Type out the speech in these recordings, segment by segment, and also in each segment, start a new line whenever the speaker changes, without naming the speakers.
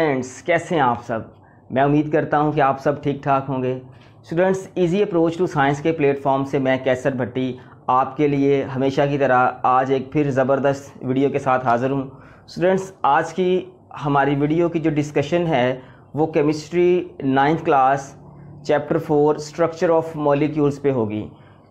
students कैसे हैं आप सब मैं उम्मीद करता हूं कि आप सब ठीक ठाक होंगे students easy approach to science के प्लेटफॉर्म से मैं कैसर भट्टी आपके लिए हमेशा की तरह आज एक फिर ज़बरदस्त वीडियो के साथ हाज़िर हूं स्टूडेंट्स आज की हमारी वीडियो की जो डिस्कशन है वो chemistry ninth class chapter four structure of molecules पर होगी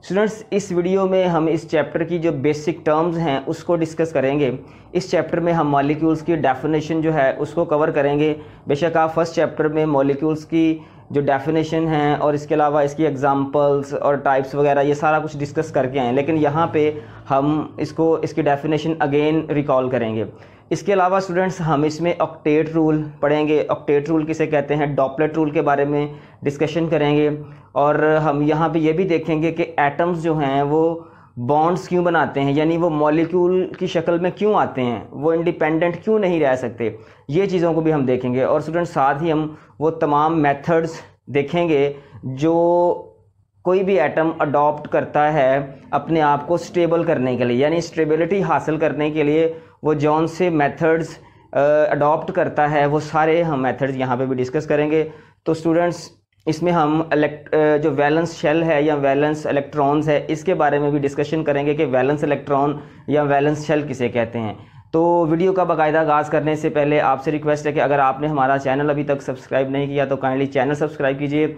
स्टूडेंट्स इस वीडियो में हम इस चैप्टर की जो बेसिक टर्म्स हैं उसको डिस्कस करेंगे इस चैप्टर में हम मॉलिक्यूल्स की डेफिनेशन जो है उसको कवर करेंगे बेशक आप फर्स्ट चैप्टर में मॉलिक्यूल्स की जो डेफिनेशन हैं और इसके अलावा इसकी एग्जांपल्स और टाइप्स वगैरह ये सारा कुछ डिस्कस करके आएँ लेकिन यहाँ पे हम इसको इसकी डेफिनेशन अगेन रिकॉल करेंगे इसके अलावा स्टूडेंट्स हम इसमें ऑक्टेट रूल पढ़ेंगे ऑक्टेट रूल किसे कहते हैं डॉपलेट रूल के बारे में डिस्कशन करेंगे और हम यहाँ पे ये भी देखेंगे कि एटम्स जो हैं वो बॉन्ड्स क्यों बनाते हैं यानी वो मॉलिक्यूल की शक्ल में क्यों आते हैं वो इंडिपेंडेंट क्यों नहीं रह सकते ये चीज़ों को भी हम देखेंगे और स्टूडेंट्स साथ ही हम वो तमाम मैथड्स देखेंगे जो कोई भी एटम अडॉप्ट करता है अपने आप को स्टेबल करने के लिए यानी स्टेबिलिटी हासिल करने के लिए वो जॉन से मेथड्स अडॉप्ट करता है वो सारे हम मेथड्स यहाँ पे भी डिस्कस करेंगे तो स्टूडेंट्स इसमें हम इलेक्ट जो वैलेंस शेल है या वैलेंस इलेक्ट्रॉन्स है इसके बारे में भी डिस्कशन करेंगे कि वैलेंस इलेक्ट्रॉन या वैलेंस शेल किसे कहते हैं तो वीडियो का बाकायदा आगाज़ करने से पहले आपसे रिक्वेस्ट है कि अगर आपने हमारा चैनल अभी तक सब्सक्राइब नहीं किया तो काइंडली चैनल सब्सक्राइब कीजिए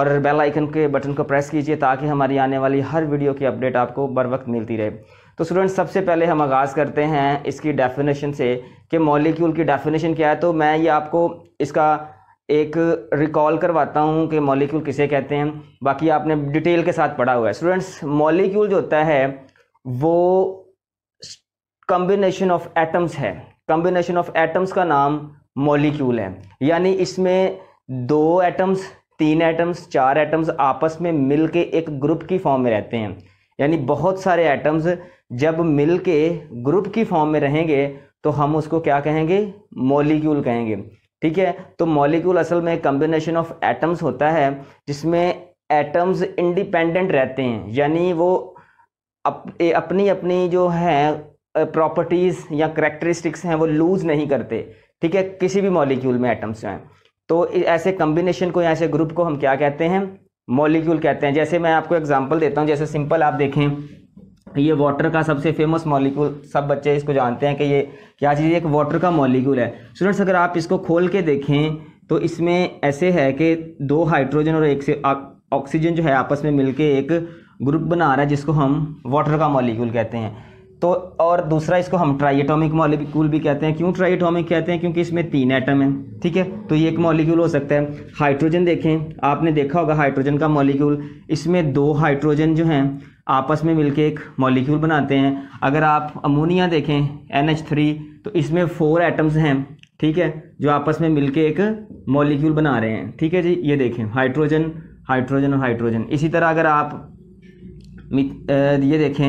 और बेल आइकन के बटन को प्रेस कीजिए ताकि हमारी आने वाली हर वीडियो की अपडेट आपको बर वक्त मिलती रहे तो स्टूडेंट सबसे पहले हम आगाज़ करते हैं इसकी डेफिनेशन से कि मॉलिक्यूल की डेफिनेशन क्या है तो मैं ये आपको इसका एक रिकॉल करवाता हूँ कि मॉलिक्यूल किसे कहते हैं बाकी आपने डिटेल के साथ पढ़ा हुआ है स्टूडेंट्स मॉलिक्यूल जो होता है वो कम्बिनेशन ऑफ एटम्स है कम्बिनेशन ऑफ एटम्स का नाम मॉलिक्यूल है यानी इसमें दो एटम्स तीन एटम्स चार एटम्स आपस में मिल के एक ग्रुप की फॉर्म में रहते हैं यानी बहुत सारे एटम्स जब मिल के ग्रुप की फॉर्म में रहेंगे तो हम उसको क्या कहेंगे मॉलिक्यूल कहेंगे ठीक है तो मॉलिक्यूल असल में कम्बिनेशन ऑफ एटम्स होता है जिसमें एटम्स इंडिपेंडेंट रहते हैं यानी वो अप, अपनी अपनी जो है प्रॉपर्टीज़ या करेक्टरिस्टिक्स हैं वो लूज़ नहीं करते ठीक है किसी भी मॉलिक्यूल में एटम्स हैं तो ऐसे कम्बिनेशन को या ऐसे ग्रुप को हम क्या कहते हैं मॉलिक्यूल कहते हैं जैसे मैं आपको एग्जांपल देता हूँ जैसे सिंपल आप देखें ये वाटर का सबसे फेमस मॉलिक्यूल सब बच्चे इसको जानते हैं कि ये क्या चीज़ एक वाटर का मॉलिक्यूल है स्टूडेंट्स अगर आप इसको खोल के देखें तो इसमें ऐसे है कि दो हाइड्रोजन और एक से ऑक्सीजन जो है आपस में मिलके एक ग्रुप बना रहा है जिसको हम वाटर का मॉलिक्यूल कहते हैं तो और दूसरा इसको हम ट्राइटोमिक मॉलिक्यूल भी कहते हैं क्यों ट्राइटोमिक कहते हैं क्योंकि इसमें तीन एटम हैं ठीक है तो ये एक मॉलिक्यूल हो सकता है हाइड्रोजन देखें आपने देखा होगा हाइड्रोजन का मॉलिक्यूल इसमें दो हाइड्रोजन जो हैं आपस में मिलके एक मॉलिक्यूल बनाते हैं अगर आप अमोनिया देखें एन तो इसमें फोर एटम्स हैं ठीक है जो आपस में मिल एक मॉलिक्यूल बना रहे हैं ठीक है जी ये देखें हाइड्रोजन हाइड्रोजन और हाइड्रोजन इसी तरह अगर आप ये देखें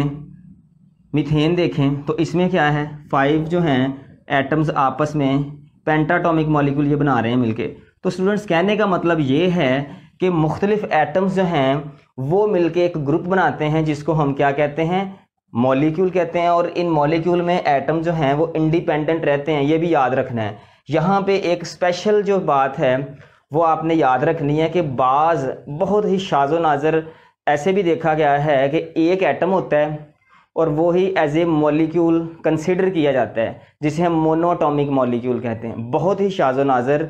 मिथेन देखें तो इसमें क्या है फाइव जो हैं एटम्स आपस में पेंटाटॉमिक मॉलिक्यूल ये बना रहे हैं मिलके तो स्टूडेंट्स कहने का मतलब ये है कि मुख्तलिफ़ एटम्स जो हैं वो मिलके एक ग्रुप बनाते हैं जिसको हम क्या कहते हैं मॉलिक्यूल कहते हैं और इन मॉलिक्यूल में एटम जो हैं वो इंडिपेंडेंट रहते हैं ये भी याद रखना है यहाँ पे एक स्पेशल जो बात है वो आपने याद रखनी है कि बाज़ बहुत ही शाजो नाज़र ऐसे भी देखा गया है कि एक एटम होता है और वो ही एज ए मॉलिक्यूल कंसिडर किया जाता है जिसे हम मोनोटॉमिक मॉलिक्यूल कहते हैं बहुत ही शाजो नाजर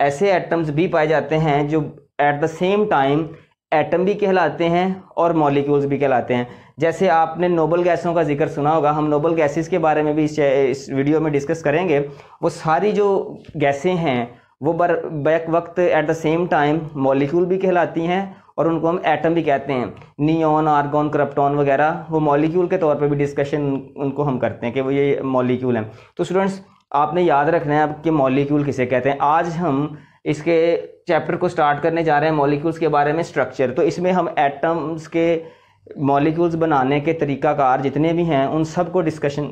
ऐसे एटम्स भी पाए जाते हैं जो at the same time atom भी कहलाते हैं और मॉलिक्यूल्स भी कहलाते हैं जैसे आपने नोबल गैसों का जिक्र सुना होगा हम नोबल गैसेस के बारे में भी इस, इस वीडियो में डिस्कस करेंगे वो सारी जो गैसें हैं वो बर बैक वक्त at the same time molecule भी कहलाती हैं और उनको हम एटम भी कहते हैं नियॉन आर्गॉन क्रप्टॉन वगैरह वो मॉलिक्यूल के तौर पर भी डिस्कशन उनको हम करते हैं कि वो ये मॉलिक्यूल हैं तो स्टूडेंट्स आपने याद रखना है कि मॉलिक्यूल किसे कहते हैं आज हम इसके चैप्टर को स्टार्ट करने जा रहे हैं मॉलिक्यूल्स के बारे में स्ट्रक्चर तो इसमें हम एटम्स के मॉलिक्यूल्स बनाने के तरीकाकार जितने भी हैं उन सब को डिस्कशन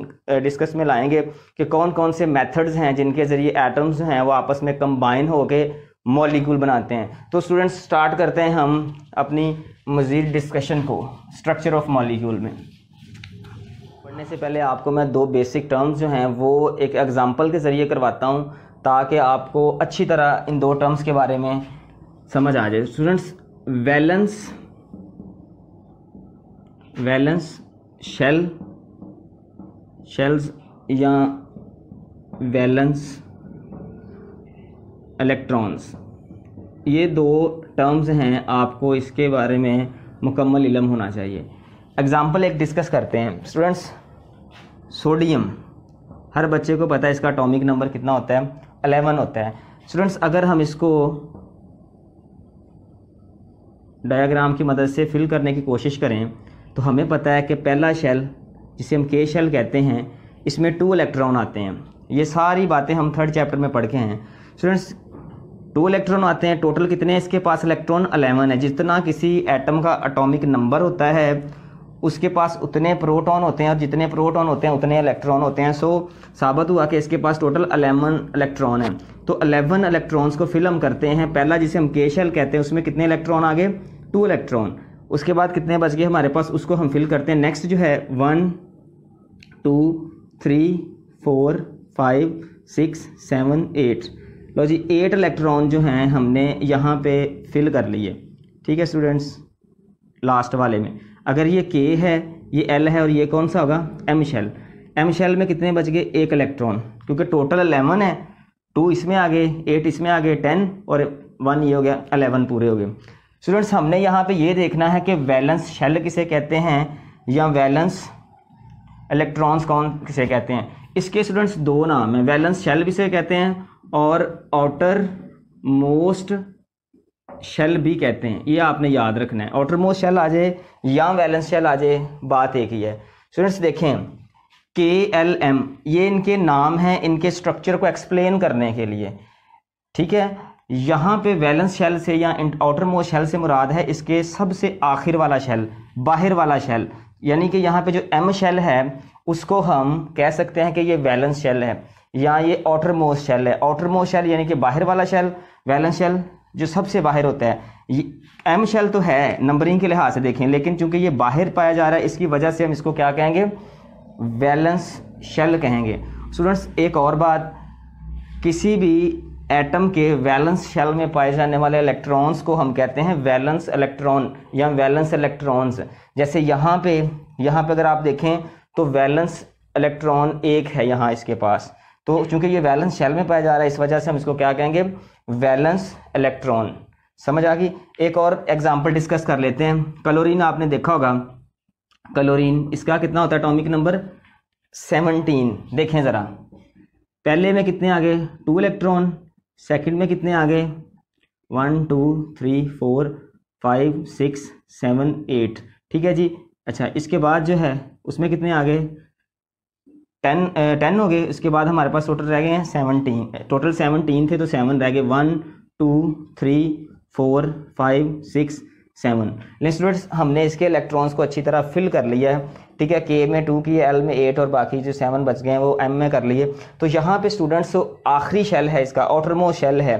डिस्कस में लाएंगे कि कौन कौन से मेथड्स हैं जिनके ज़रिए एटम्स हैं वो आपस में कंबाइन होके मॉलिक्यूल बनाते हैं तो स्टूडेंट्स स्टार्ट करते हैं हम अपनी मज़ीद डिस्कशन को स्ट्रक्चर ऑफ मॉलिक्यूल में पढ़ने से पहले आपको मैं दो बेसिक टर्म्स जो हैं वो एक एग्ज़ाम्पल के ज़रिए करवाता हूँ ताकि आपको अच्छी तरह इन दो टर्म्स के बारे में समझ आ जाए students valence valence shell shells या वैलेंस इलेक्ट्रॉन्स ये दो टर्म्स हैं आपको इसके बारे में मुकम्मल इलम होना चाहिए एग्ज़ाम्पल एक डिस्कस करते हैं स्टूडेंट्स सोडियम हर बच्चे को पता है इसका अटोमिक नंबर कितना होता है अलेवन होता है स्टूडेंट्स अगर हम इसको डायग्राम की मदद से फिल करने की कोशिश करें तो हमें पता है कि पहला शेल जिसे हम के शेल कहते हैं इसमें टू इलेक्ट्रॉन आते हैं ये सारी बातें हम थर्ड चैप्टर में पढ़ के हैं स्टूडेंट्स टू इलेक्ट्रॉन आते हैं टोटल कितने हैं इसके पास इलेक्ट्रॉन अलेवन है जितना किसी एटम का अटोमिक नंबर होता है उसके पास उतने प्रोटॉन होते हैं और जितने प्रोटॉन होते हैं उतने इलेक्ट्रॉन होते हैं सो साबित हुआ कि इसके पास टोटल अलेवन इलेक्ट्रॉन है तो अलेवन इलेक्ट्रॉन्स को हम करते हैं पहला जिसे हम केशल कहते हैं उसमें कितने इलेक्ट्रॉन आ गए टू इलेक्ट्रॉन उसके बाद कितने बच गए हमारे पास उसको हम फिल करते हैं नेक्स्ट जो है one two three four five six seven eight लो जी एट इलेक्ट्रॉन जो हैं हमने यहाँ पे फिल कर लिए ठीक है स्टूडेंट्स लास्ट वाले में अगर ये के है ये एल है और ये कौन सा होगा एम शेल एम शेल में कितने बच गए एक इलेक्ट्रॉन क्योंकि टोटल अलेवन है टू इसमें आ गए एट इसमें आ गए टेन और वन ये हो गया अलेवन पूरे हो गए स्टूडेंट्स हमने यहाँ पे ये देखना है कि वैलेंस शेल किसे कहते हैं या वैलेंस इलेक्ट्रॉन्स कौन किसे कहते हैं इसके स्टूडेंट्स दो नाम हैं वैलेंस शेल किसे कहते हैं और आउटर मोस्ट शेल भी कहते हैं ये आपने याद रखना है आउटर मोस्ट शेल आ जाए या वैलेंस शेल आ जाए बात एक ही है स्टूडेंट्स देखें के एल एम ये इनके नाम हैं इनके स्ट्रक्चर को एक्सप्लेन करने के लिए ठीक है यहाँ पे वैलेंस शेल से या आउटर मोस्ट शेल से मुराद है इसके सबसे आखिर वाला शेल बाहर वाला शेल यानी कि यहाँ पे जो एम शेल है उसको हम कह सकते हैं कि ये वैलेंस शेल है यहाँ ये आउटर मोस्ट शेल है आउटर मोस्ट शेल यानी कि बाहर वाला शेल वैलेंस शेल जो सबसे बाहर होता है एम शेल तो है नंबरिंग के लिहाज से देखें लेकिन चूंकि ये बाहर पाया जा रहा है इसकी वजह से हम इसको क्या कहेंगे वैलेंस शेल कहेंगे स्टूडेंट्स एक और बात किसी भी एटम के वैलेंस शेल में पाए जाने वाले इलेक्ट्रॉन्स को हम कहते हैं वैलेंस इलेक्ट्रॉन या वैलेंस इलेक्ट्रॉन्स जैसे यहाँ पे यहाँ पे अगर आप देखें तो वैलेंस इलेक्ट्रॉन एक है यहाँ इसके पास तो चूंकि ये वैलेंस शेल में पाया जा रहा है इस वजह से हम इसको क्या कहेंगे वैलेंस इलेक्ट्रॉन समझ आ गई एक और एग्जाम्पल डिस्कस कर लेते हैं कलोरीन आपने देखा होगा क्लोरीन इसका कितना होता है अटोमिक नंबर सेवनटीन देखें ज़रा पहले में कितने आ गए टू इलेक्ट्रॉन सेकंड में कितने आ गए one two three four five six seven eight ठीक है जी अच्छा इसके बाद जो है उसमें कितने आ गए टेन टेन हो गए इसके बाद हमारे पास टोटल रह गए हैं सेवनटीन टोटल सेवनटीन थे तो सेवन रह गए one two three four five six seven लेकिन स्टूडेंट्स हमने इसके इलेक्ट्रॉन्स को अच्छी तरह फिल कर लिया है ठीक है के में टू की एल में एट और बाकी जो सेवन बच गए हैं वो एम में कर लिए तो यहाँ पे स्टूडेंट्स जो तो आखिरी शेल है इसका ऑटरमो शेल है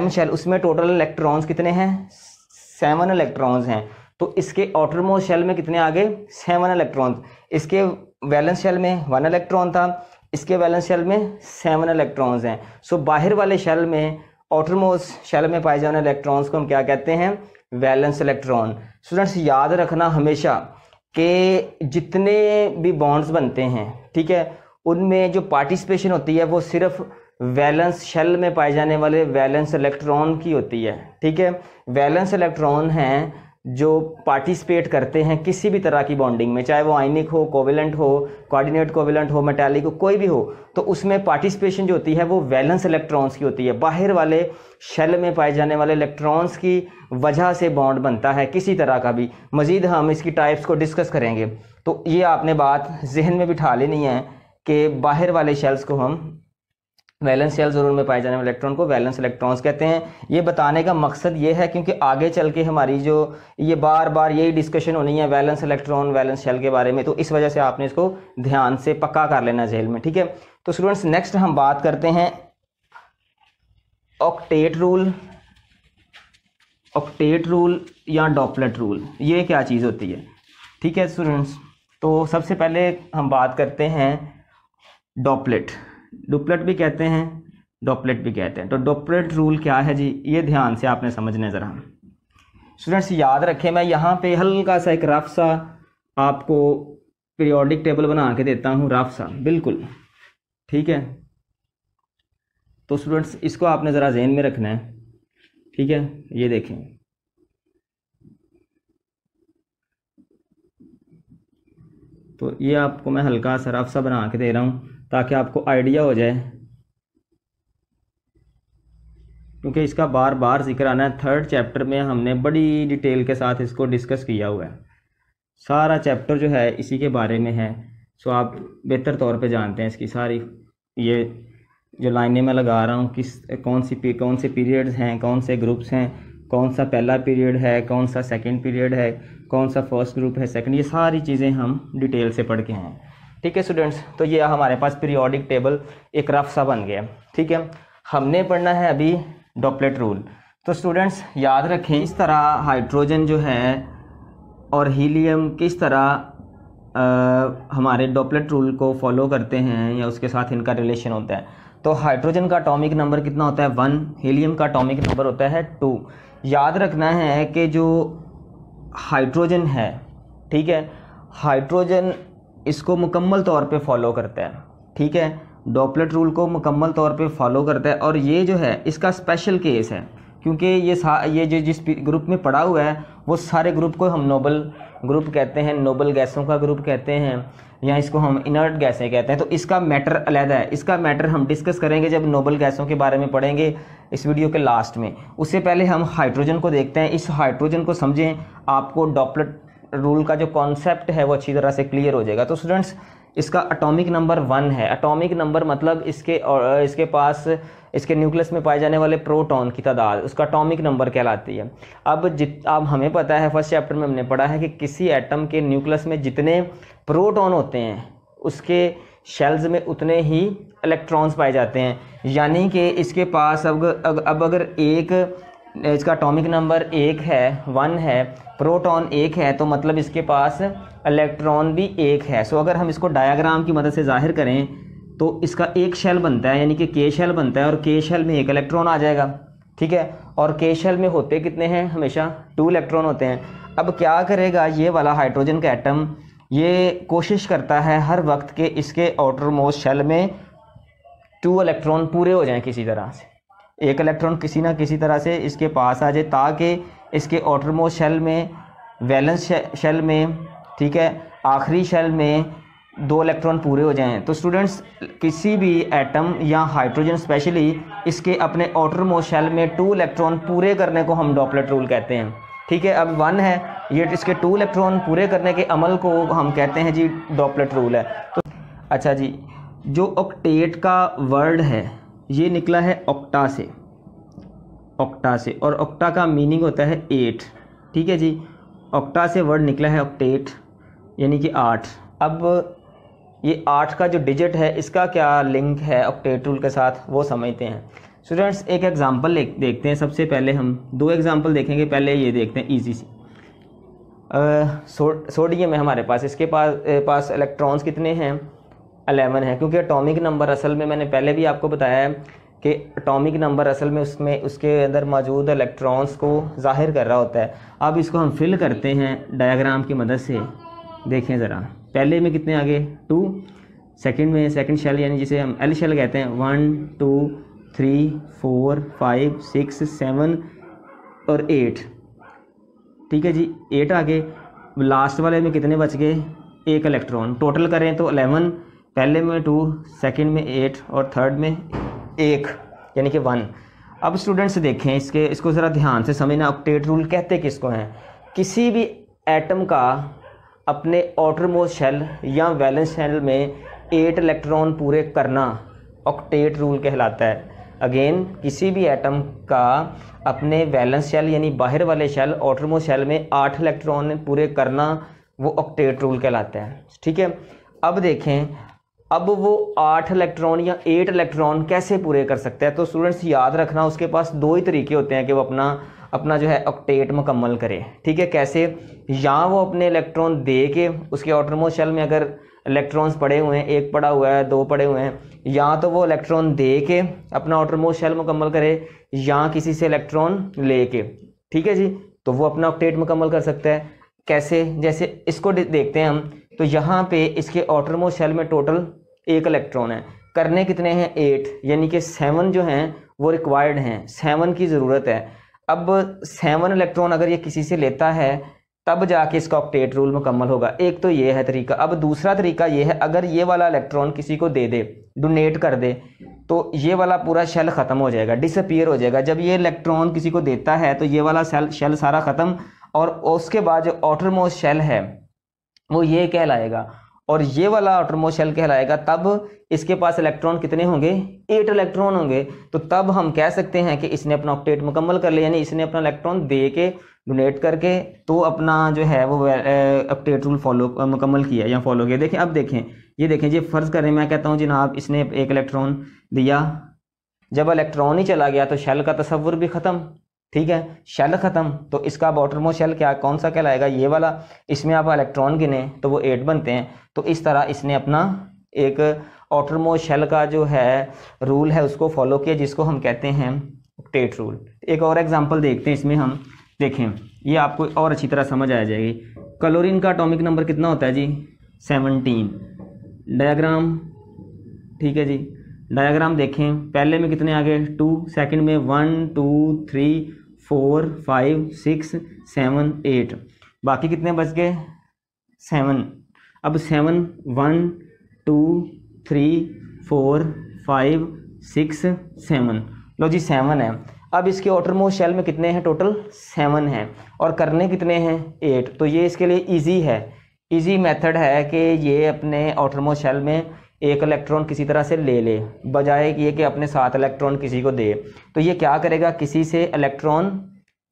एम शेल उसमें टोटल इलेक्ट्रॉन्स कितने हैं सेवन इलेक्ट्रॉन्स हैं तो इसके ऑटरमो शेल में कितने आ गए सेवन इलेक्ट्रॉन्स इसके वैलेंस शेल में वन इलेक्ट्रॉन था इसके वैलेंस शेल में सेवन इलेक्ट्रॉन्स हैं सो so, बाहर वाले शेल में ऑटरमोस शेल में पाए जाने इलेक्ट्रॉन्स को हम क्या कहते हैं वैलेंस इलेक्ट्रॉन स्टूडेंट्स याद रखना हमेशा कि जितने भी बॉन्ड्स बनते हैं ठीक है उनमें जो पार्टिसिपेशन होती है वो सिर्फ वैलेंस शेल में पाए जाने वाले वैलेंस इलेक्ट्रॉन की होती है ठीक है वैलेंस इलेक्ट्रॉन हैं जो पार्टिसिपेट करते हैं किसी भी तरह की बॉन्डिंग में चाहे वो आइनिक हो कोविलेंट हो कोऑर्डिनेट कोविलेंट हो मेटालिक हो कोई भी हो तो उसमें पार्टिसिपेशन जो होती है वो वैलेंस इलेक्ट्रॉन्स की होती है बाहर वाले शेल में पाए जाने वाले इलेक्ट्रॉन्स की वजह से बॉन्ड बनता है किसी तरह का भी मज़ीद हम इसकी टाइप्स को डिस्कस करेंगे तो ये आपने बात जहन में बिठा लेनी है कि बाहर वाले शेल्स को हम वैलेंस शेल जोन में पाए जाने वाले इलेक्ट्रॉन को वैलेंस इलेक्ट्रॉन्स कहते हैं ये बताने का मकसद ये है क्योंकि आगे चल के हमारी जो ये बार बार यही डिस्कशन होनी है वैलेंस इलेक्ट्रॉन वैलेंस शेल के बारे में तो इस वजह से आपने इसको ध्यान से पक्का कर लेना जेल में ठीक है तो स्टूडेंट्स नेक्स्ट हम बात करते हैं ऑक्टेट रूल ऑक्टेट रूल या डॉपलेट रूल ये क्या चीज़ होती है ठीक है स्टूडेंट्स तो सबसे पहले हम बात करते हैं डॉपलेट डुप्लेट भी कहते हैं डॉपलेट भी कहते हैं तो डॉपलेट रूल क्या है जी ये ध्यान से आपने समझने ज़रा स्टूडेंट्स याद रखें मैं यहाँ पे हल्का सा एक रफ सा आपको पीरियोडिक टेबल बना के देता हूँ रफ सा बिल्कुल ठीक है तो स्टूडेंट्स इसको आपने ज़रा जहन में रखना है ठीक है ये देखें तो ये आपको मैं हल्का सा रफ सा बना के दे रहा हूँ ताकि आपको आइडिया हो जाए क्योंकि इसका बार बार जिक्र आना है थर्ड चैप्टर में हमने बड़ी डिटेल के साथ इसको डिस्कस किया हुआ है सारा चैप्टर जो है इसी के बारे में है सो आप बेहतर तौर पे जानते हैं इसकी सारी ये जो लाइनें मैं लगा रहा हूँ किस कौन सी कौन से पीरियड्स हैं कौन से ग्रुप्स हैं कौन सा पहला पीरियड है कौन सा सेकेंड पीरियड है कौन सा फर्स्ट ग्रुप है सेकेंड ये सारी चीज़ें हम डिटेल से पढ़ के हैं ठीक है स्टूडेंट्स तो ये हमारे पास पीरियोडिक टेबल एक रफ सा बन गया ठीक है हमने पढ़ना है अभी डॉपलेट रूल तो स्टूडेंट्स याद रखें इस तरह हाइड्रोजन जो है और हीलियम किस तरह आ, हमारे डॉपलेट रूल को फॉलो करते हैं या उसके साथ इनका रिलेशन होता है तो हाइड्रोजन का अटोमिक नंबर कितना होता है वन हीलियम का अटोमिक नंबर होता है टू याद रखना है कि जो हाइड्रोजन है ठीक है हाइड्रोजन इसको मुकम्मल तौर पे फॉलो करता है ठीक है डॉपलेट रूल को मुकम्मल तौर पे फॉलो करता है और ये जो है इसका स्पेशल केस है क्योंकि ये सा ये जो जिस ग्रुप में पड़ा हुआ है वो सारे ग्रुप को हम नोबल ग्रुप कहते हैं नोबल गैसों का ग्रुप कहते हैं या इसको हम इनर्ट गैसें कहते हैं तो इसका मैटर अलहदा है इसका मैटर हम डिस्कस करेंगे जब नोबल गैसों के बारे में पढ़ेंगे इस वीडियो के लास्ट में उससे पहले हम हाइड्रोजन को देखते हैं इस हाइड्रोजन को समझें आपको डॉपलेट रूल का जो कॉन्सेप्ट है वो अच्छी तरह से क्लियर हो जाएगा तो स्टूडेंट्स इसका अटोमिक नंबर वन है अटोमिक नंबर मतलब इसके और इसके पास इसके न्यूक्लियस में पाए जाने वाले प्रोटॉन की तादाद उसका अटोमिक नंबर कहलाती है अब जित अब हमें पता है फर्स्ट चैप्टर में हमने पढ़ा है कि किसी एटम के न्यूक्लियस में जितने प्रोटॉन होते हैं उसके शेल्स में उतने ही इलेक्ट्रॉन्स पाए जाते हैं यानी कि इसके पास अब अब अगर एक इसका अटोमिक नंबर एक है वन है प्रोटॉन एक है तो मतलब इसके पास इलेक्ट्रॉन भी एक है सो अगर हम इसको डायाग्राम की मदद से जाहिर करें तो इसका एक शेल बनता है यानी कि के शेल बनता है और के शेल में एक इलेक्ट्रॉन आ जाएगा ठीक है और के शेल में होते कितने हैं हमेशा टू इलेक्ट्रॉन होते हैं अब क्या करेगा ये वाला हाइड्रोजन का एटम ये कोशिश करता है हर वक्त के इसके आउटर मोस्ट शेल में टू इलेक्ट्रॉन पूरे हो जाएं किसी तरह से एक इलेक्ट्रॉन किसी ना किसी तरह से इसके पास आ जाए ताकि इसके ऑटरमो शेल में वैलेंस शेल में ठीक है आखिरी शेल में दो इलेक्ट्रॉन पूरे हो जाएं तो स्टूडेंट्स किसी भी एटम या हाइड्रोजन स्पेशली इसके अपने ऑटर शेल में टू इलेक्ट्रॉन पूरे करने को हम डॉपलेट रूल कहते हैं ठीक है अब वन है ये इसके टू इलेक्ट्रॉन पूरे करने के अमल को हम कहते हैं जी डॉपलेट रूल है तो अच्छा जी जो ऑक्टेट का वर्ड है ये निकला है ओक्टा से ओक्टा से और ओक्टा का मीनिंग होता है एट ठीक है जी ओक्टा से वर्ड निकला है ऑक्टेट यानी कि आठ अब ये आठ का जो डिजिट है इसका क्या लिंक है ऑक्टेट रूल के साथ वो समझते हैं स्टूडेंट्स एक एग्ज़ाम्पल देखते हैं सबसे पहले हम दो एग्ज़ाम्पल देखेंगे पहले ये देखते हैं ईजी सी सोडियम है हमारे पास इसके पास पास इलेक्ट्रॉन्स कितने हैं अलेवन है क्योंकि अटोमिक नंबर असल में मैंने पहले भी आपको बताया है कि अटोमिक नंबर असल में उसमें उसके अंदर मौजूद इलेक्ट्रॉन्स को जाहिर कर रहा होता है अब इसको हम फिल करते हैं डायग्राम की मदद से देखें ज़रा पहले में कितने आगे टू सेकंड में सेकंड शेल यानी जिसे हम एल शेल कहते हैं one two three four five six seven और एट ठीक है जी एट आगे लास्ट वाले में कितने बच गए एक इलेक्ट्रॉन टोटल करें तो अलेवन पहले में टू सेकंड में एट और थर्ड में एक यानी कि वन अब स्टूडेंट्स देखें इसके इसको ज़रा ध्यान से समझना ऑक्टेट रूल कहते किसको हैं किसी भी एटम का अपने ऑटरमोस्ट शेल या वैलेंस शेल में एट इलेक्ट्रॉन पूरे करना ऑक्टेट रूल कहलाता है अगेन किसी भी एटम का अपने वैलेंस शेल यानी बाहर वाले शेल ऑटरमो शेल में आठ इलेक्ट्रॉन पूरे करना वो ऑक्टेट रूल कहलाता है ठीक है अब देखें अब वो आठ इलेक्ट्रॉन या एट इलेक्ट्रॉन कैसे पूरे कर सकते हैं तो स्टूडेंट्स याद रखना उसके पास दो ही तरीके होते हैं कि वो अपना अपना जो है ऑक्टेट मुकम्मल करे ठीक है कैसे या वो अपने इलेक्ट्रॉन दे के उसके ऑटरमोस्ट शेल में अगर इलेक्ट्रॉन्स पड़े हुए हैं एक पड़ा हुआ है दो पड़े हुए हैं या तो वो इलेक्ट्रॉन दे के अपना ऑटरमोस्ट शेल मुकम्मल करे या किसी से इलेक्ट्रॉन ले के ठीक है जी तो वो अपना ऑक्टेट मुकम्मल कर सकता है कैसे जैसे इसको देखते हैं हम तो यहाँ पे इसके ऑटरमोस्ट शेल में टोटल एक इलेक्ट्रॉन है करने कितने हैं एट यानी कि सेवन जो हैं वो रिक्वायर्ड हैं सेवन की ज़रूरत है अब सेवन इलेक्ट्रॉन अगर ये किसी से लेता है तब जाके इसका ऑप्टेट रूल मुकम्मल होगा एक तो ये है तरीका अब दूसरा तरीका ये है अगर ये वाला इलेक्ट्रॉन किसी को दे दे डोनेट कर दे तो ये वाला पूरा शेल ख़त्म हो जाएगा डिसअपियर हो जाएगा जब ये इलेक्ट्रॉन किसी को देता है तो ये वाला सेल शेल सारा ख़त्म और उसके बाद जो ऑटरमोस्ट शेल है वो ये कहलाएगा और ये वाला ऑटोमो शेल कहलाएगा तब इसके पास इलेक्ट्रॉन कितने होंगे एट इलेक्ट्रॉन होंगे तो तब हम कह सकते हैं कि इसने अपना ऑक्टेट मुकम्मल कर लिया यानी इसने अपना इलेक्ट्रॉन दे के डोनेट करके तो अपना जो है वो अपडेट रूल फॉलो मुकम्मल किया या फॉलो किया देखें अब देखें ये देखें जी फ़र्ज़ करें मैं कहता हूँ हाँ, जनाब इसने एक इलेक्ट्रॉन दिया जब इलेक्ट्रॉन ही चला गया तो शेल का तस्वुर भी ख़त्म ठीक है शेल ख़त्म तो इसका अब मोस्ट शेल क्या कौन सा कहलाएगा ये वाला इसमें आप इलेक्ट्रॉन गिने तो वो एट बनते हैं तो इस तरह इसने अपना एक ऑटर मोस्ट शेल का जो है रूल है उसको फॉलो किया जिसको हम कहते हैं टेट रूल एक और एग्जाम्पल देखते हैं इसमें हम देखें ये आपको और अच्छी तरह समझ आ जाएगी कलोरिन का अटोमिक नंबर कितना होता है जी सेवनटीन डायाग्राम ठीक है जी डायग्राम देखें पहले में कितने आ गए टू सेकंड में one two three four five six seven eight बाकी कितने बच गए सेवन अब seven one two three four five six seven लो जी सेवन है अब इसके ऑटर मोस्ट शेल में कितने हैं टोटल सेवन हैं और करने कितने हैं एट तो ये इसके लिए इजी है इजी मेथड है कि ये अपने ऑटर मोस्ट शेल में एक इलेक्ट्रॉन किसी तरह से ले ले बजाय ये कि अपने सात इलेक्ट्रॉन किसी को दे तो ये क्या करेगा किसी से इलेक्ट्रॉन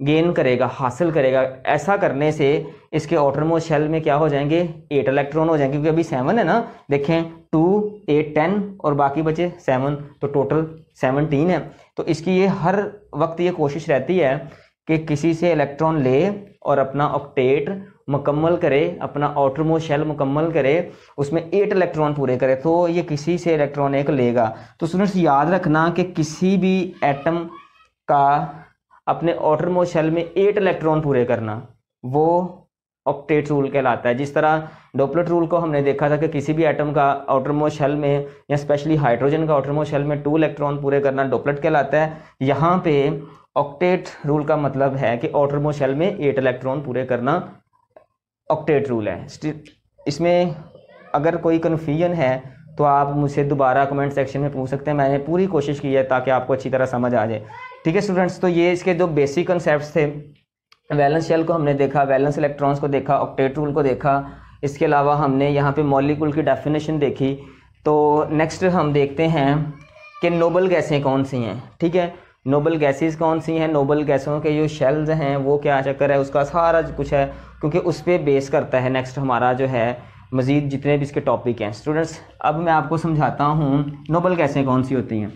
गेन करेगा हासिल करेगा ऐसा करने से इसके ऑटरमो शेल में क्या हो जाएंगे एट इलेक्ट्रॉन हो जाएंगे क्योंकि अभी सेवन है ना देखें टू एट टेन और बाकी बचे सेवन तो टोटल सेवनटीन है तो इसकी ये हर वक्त ये कोशिश रहती है कि किसी से इलेक्ट्रॉन ले और अपना ऑक्टेट मुकम्मल करे अपना आउटर मोस्ट शेल मुकम्मल करे उसमें एट इलेक्ट्रॉन पूरे करे तो ये किसी से इलेक्ट्रॉन एक लेगा तो स्टूडेंट्स याद रखना कि किसी भी एटम का अपने आउटर मोस्ट शेल में एट इलेक्ट्रॉन पूरे करना वो ऑक्टेट रूल कहलाता है जिस तरह डोपलेट रूल को हमने देखा था कि किसी भी एटम का आउटर मोस्ट शेल में या स्पेशली हाइड्रोजन का आउटर मोस्ट शेल में टू इलेक्ट्रॉन पूरे करना डोपलेट कहलाता है यहाँ पे ऑक्टेट रूल का मतलब है कि आउटर मोस्ट शेल में एट इलेक्ट्रॉन पूरे करना ऑक्टेट रूल है इसमें अगर कोई कन्फ्यूजन है तो आप मुझसे दोबारा कमेंट सेक्शन में पूछ सकते हैं मैंने पूरी कोशिश की है ताकि आपको अच्छी तरह समझ आ जाए ठीक है स्टूडेंट्स तो ये इसके जो बेसिक कंसेप्ट थे वैलेंस शेल को हमने देखा वैलेंस इलेक्ट्रॉन्स को देखा ऑक्टेट रूल को देखा इसके अलावा हमने यहाँ पे मॉलिक्यूल की डेफिनेशन देखी तो नेक्स्ट हम देखते हैं कि नोबल गैसें कौन सी हैं ठीक है नोबल गैसेस कौन सी हैं नोबल गैसों के जो शेल्स हैं वो क्या चक्कर है उसका सारा कुछ है क्योंकि उस पर बेस करता है नेक्स्ट हमारा जो है मज़ीद जितने भी इसके टॉपिक हैं स्टूडेंट्स अब मैं आपको समझाता हूँ नोबल गैसें कौन सी होती हैं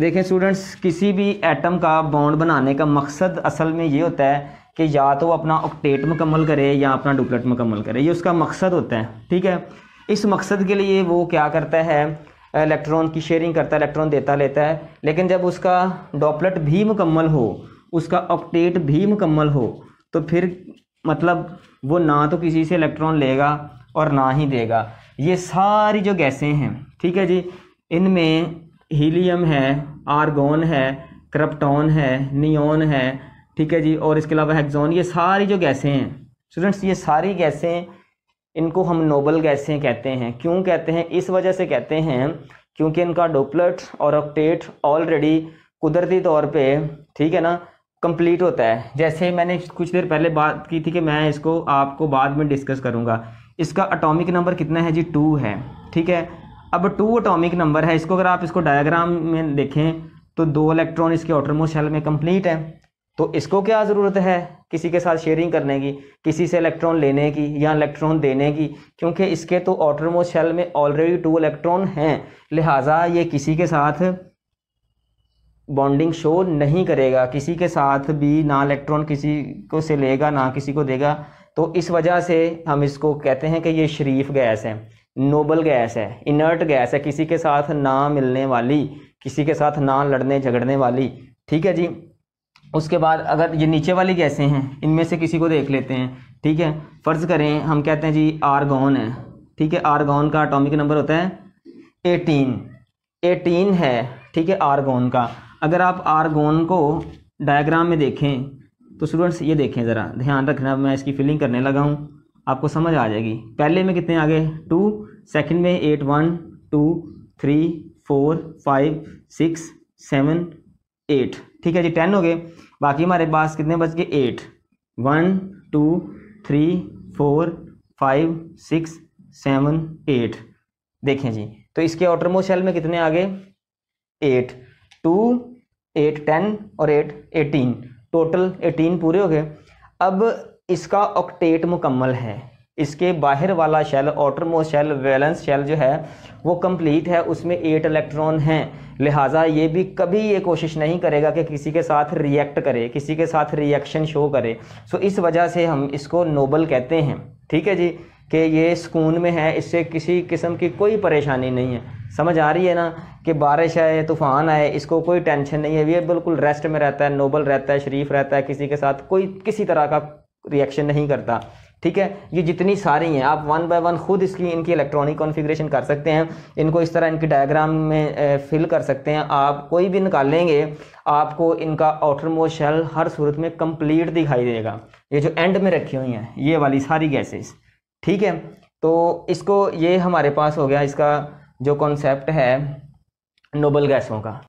देखें स्टूडेंट्स किसी भी एटम का बॉन्ड बनाने का मकसद असल में ये होता है कि या तो अपना ऑक्टेट मुकम्मल करे या अपना डुप्लेट मुकम्मल करे ये उसका मकसद होता है ठीक है इस मकसद के लिए वो क्या करता है इलेक्ट्रॉन की शेयरिंग करता है इलेक्ट्रॉन देता लेता है लेकिन जब उसका डॉपलेट भी मुकम्मल हो उसका ऑक्टेट भी मुकम्मल हो तो फिर मतलब वो ना तो किसी से इलेक्ट्रॉन लेगा और ना ही देगा ये सारी जो गैसें हैं ठीक है जी इनमें हीलियम है आर्गोन है क्रप्टॉन है नियोन है ठीक है जी और इसके अलावा हेक्जोन ये सारी जो गैसें हैं स्टूडेंट्स ये सारी गैसें इनको हम नोबल गैसें कहते हैं क्यों कहते हैं इस वजह से कहते हैं क्योंकि इनका डोपलेट और ऑक्टेट ऑलरेडी कुदरती तौर पे ठीक है ना कंप्लीट होता है जैसे मैंने कुछ देर पहले बात की थी कि मैं इसको आपको बाद में डिस्कस करूँगा इसका अटोमिक नंबर कितना है जी टू है ठीक है अब टू अटोमिक नंबर है इसको अगर आप इसको डायग्राम में देखें तो दो इलेक्ट्रॉन इसके ऑटरमोशल में कम्प्लीट है तो इसको क्या ज़रूरत है किसी के साथ शेयरिंग करने की किसी से इलेक्ट्रॉन लेने की या इलेक्ट्रॉन देने की क्योंकि इसके तो ऑटरमोस्ट शेल में ऑलरेडी टू इलेक्ट्रॉन हैं लिहाजा ये किसी के साथ बॉन्डिंग शो नहीं करेगा किसी के साथ भी ना इलेक्ट्रॉन किसी को से लेगा ना किसी को देगा तो इस वजह से हम इसको कहते हैं कि ये शरीफ गैस है नोबल गैस है इनर्ट गैस है किसी के साथ ना मिलने वाली किसी के साथ ना लड़ने झगड़ने वाली ठीक है जी उसके बाद अगर ये नीचे वाली गैसें हैं इनमें से किसी को देख लेते हैं ठीक है फ़र्ज़ करें हम कहते हैं जी आरगोन है ठीक है आरगोन का अटोमिक नंबर होता है एटीन एटीन है ठीक है आरगोन का अगर आप आरगोन को डायग्राम में देखें तो स्टूडेंट्स ये देखें ज़रा ध्यान रखना मैं इसकी फिलिंग करने लगा हूँ आपको समझ आ जाएगी पहले में कितने आ गए टू सेकंड में eight one two three four five six seven eight ठीक है जी टेन हो गए बाकी हमारे पास कितने बच गए eight one two three four five six seven eight देखें जी तो इसके ऑटर मोस्ट में कितने आ गए एट टू एट टेन और एट एटीन टोटल एटीन पूरे हो गए अब इसका ऑक्टेट मुकम्मल है इसके बाहर वाला shell outermost shell valence shell जो है वो कंप्लीट है उसमें एट इलेक्ट्रॉन हैं लिहाजा ये भी कभी ये कोशिश नहीं करेगा कि किसी के साथ रिएक्ट करे किसी के साथ रिएक्शन शो करे सो इस वजह से हम इसको नोबल कहते हैं ठीक है जी कि ये सुकून में है इससे किसी किस्म की कोई परेशानी नहीं है समझ आ रही है ना कि बारिश आए तूफ़ान आए इसको कोई टेंशन नहीं है ये बिल्कुल रेस्ट में रहता है नोबल रहता है शरीफ रहता है किसी के साथ कोई किसी तरह का रिएक्शन नहीं करता ठीक है ये जितनी सारी हैं आप वन बाय वन खुद इसकी इनकी इलेक्ट्रॉनिक कॉन्फ़िगरेशन कर सकते हैं इनको इस तरह इनके डायग्राम में फिल कर सकते हैं आप कोई भी निकालेंगे आपको इनका आउटर मोस्ट शेल हर सूरत में कंप्लीट दिखाई देगा ये जो एंड में रखी हुई हैं ये वाली सारी गैसेस ठीक है तो इसको ये हमारे पास हो गया इसका जो कॉन्सेप्ट है नोबल गैसों का